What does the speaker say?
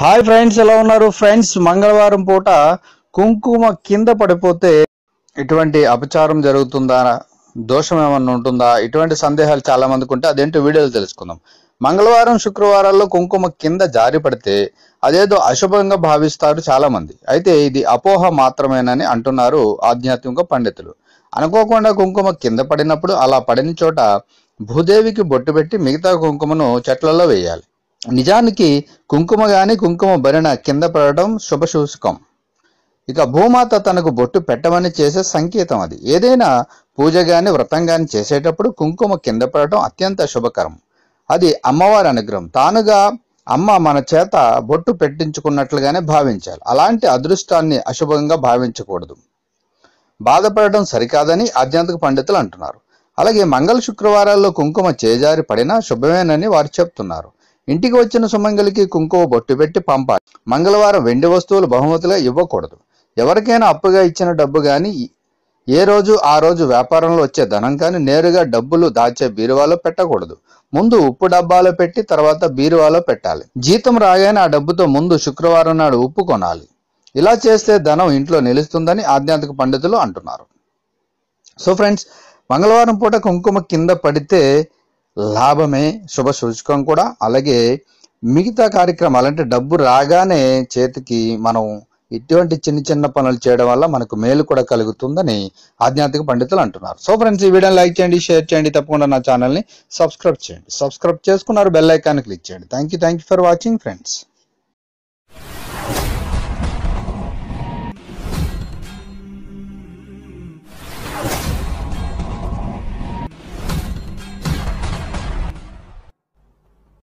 hi friends ఎలా ఉన్నారు friends మంగళవారం పూట కుంకుమ కింద పడిపోతే ఇటువంటి అపచారం జరుగుతుందా దోషం ఏమన్నా ఉంటుందా ఇటువంటి సందేహాలు చాలా మందికి ఉంటే అదేంటో వీడియోలు తెలుసుకుందాం మంగళవారం శుక్రవారాల్లో కుంకుమ కింద జారి పడితే అదేదో అశుభంగా భావిస్తారు చాలా మంది అయితే ఇది అపోహ మాత్రమేనని అంటున్నారు ఆధ్యాత్మిక పండితులు అనుకోకుండా కుంకుమ కింద పడినప్పుడు అలా పడిన చోట భూదేవికి బొట్టు పెట్టి మిగతా కుంకుమను చెట్లలో వేయాలి నిజానికి కుంకుమ గాని కుంకుమ భరిణ కింద పడటం శుభసూచకం ఇక భూమాత తనకు బొట్టు పెట్టమని చేసే సంకేతం అది ఏదైనా పూజ గాని వ్రతం గాని చేసేటప్పుడు కుంకుమ కింద పడటం అత్యంత శుభకరం అది అమ్మవారి అనుగ్రహం తానుగా అమ్మ మన చేత బొట్టు పెట్టించుకున్నట్లుగానే భావించాలి అలాంటి అదృష్టాన్ని అశుభంగా భావించకూడదు బాధపడటం సరికాదని ఆధ్యాత్మిక పండితులు అంటున్నారు అలాగే మంగళ శుక్రవారాల్లో కుంకుమ చేజారి పడినా శుభమేనని వారు చెప్తున్నారు ఇంటికి వచ్చిన సుమంగలికి కుంకుమ బొట్టు పెట్టి పంపాలి మంగళవారం వెండి వస్తువులు బహుమతిగా ఇవ్వకూడదు ఎవరికైనా అప్పుగా ఇచ్చిన డబ్బు కానీ ఏ రోజు ఆ రోజు వ్యాపారంలో వచ్చే ధనం కానీ నేరుగా డబ్బులు దాచే బీరువాలో పెట్టకూడదు ముందు ఉప్పు డబ్బాలో పెట్టి తర్వాత బీరువాలో పెట్టాలి జీతం రాగానే ఆ డబ్బుతో ముందు శుక్రవారం నాడు ఉప్పు కొనాలి ఇలా చేస్తే ధనం ఇంట్లో నిలుస్తుందని ఆధ్యాత్మిక పండితులు అంటున్నారు సో ఫ్రెండ్స్ మంగళవారం పూట కుంకుమ కింద పడితే లాభమే శుభ సూచకం కూడా అలాగే మిగతా కార్యక్రమాలు అంటే డబ్బు రాగానే చేతికి మనం ఇటువంటి చిన్న చిన్న పనులు చేయడం వల్ల మనకు మేలు కూడా కలుగుతుందని ఆధ్యాత్మిక పండితులు అంటున్నారు సో ఫ్రెండ్స్ ఈ వీడియోని లైక్ చేయండి షేర్ చేయండి తప్పకుండా నా ఛానల్ని సబ్స్క్రైబ్ చేయండి సబ్స్క్రైబ్ చేసుకున్నారు బెల్ ఐకాన్ క్లిక్ చేయండి thank you thank you for watching friends